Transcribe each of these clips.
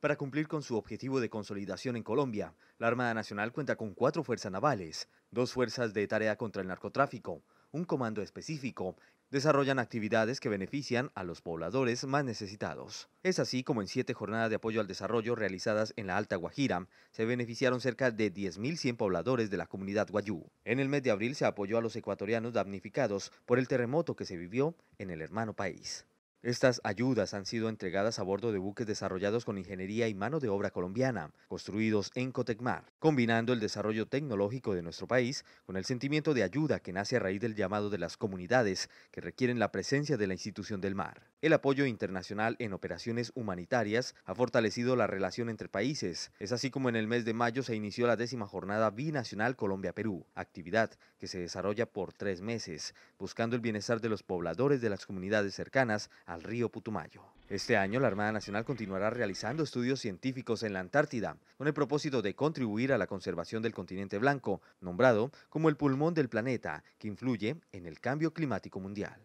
Para cumplir con su objetivo de consolidación en Colombia, la Armada Nacional cuenta con cuatro fuerzas navales, dos fuerzas de tarea contra el narcotráfico, un comando específico, desarrollan actividades que benefician a los pobladores más necesitados. Es así como en siete jornadas de apoyo al desarrollo realizadas en la Alta Guajira, se beneficiaron cerca de 10.100 pobladores de la comunidad guayú. En el mes de abril se apoyó a los ecuatorianos damnificados por el terremoto que se vivió en el hermano país. Estas ayudas han sido entregadas a bordo de buques desarrollados con ingeniería y mano de obra colombiana, construidos en Cotecmar, combinando el desarrollo tecnológico de nuestro país con el sentimiento de ayuda que nace a raíz del llamado de las comunidades que requieren la presencia de la institución del mar. El apoyo internacional en operaciones humanitarias ha fortalecido la relación entre países. Es así como en el mes de mayo se inició la décima jornada binacional Colombia-Perú, actividad que se desarrolla por tres meses, buscando el bienestar de los pobladores de las comunidades cercanas al río Putumayo. Este año la Armada Nacional continuará realizando estudios científicos en la Antártida, con el propósito de contribuir a la conservación del continente blanco, nombrado como el pulmón del planeta, que influye en el cambio climático mundial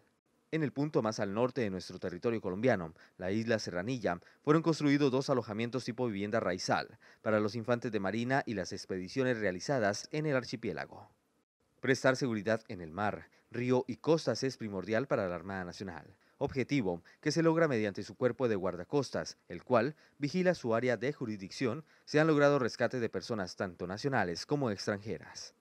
en el punto más al norte de nuestro territorio colombiano, la isla Serranilla, fueron construidos dos alojamientos tipo vivienda raizal para los infantes de marina y las expediciones realizadas en el archipiélago. Prestar seguridad en el mar, río y costas es primordial para la Armada Nacional, objetivo que se logra mediante su cuerpo de guardacostas, el cual vigila su área de jurisdicción. Se han logrado rescates de personas tanto nacionales como extranjeras.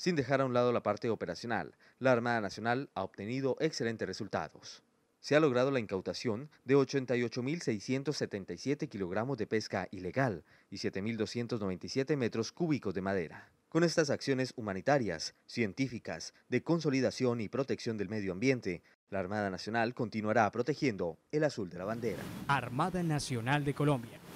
Sin dejar a un lado la parte operacional, la Armada Nacional ha obtenido excelentes resultados. Se ha logrado la incautación de 88.677 kilogramos de pesca ilegal y 7.297 metros cúbicos de madera. Con estas acciones humanitarias, científicas, de consolidación y protección del medio ambiente, la Armada Nacional continuará protegiendo el azul de la bandera. Armada Nacional de Colombia.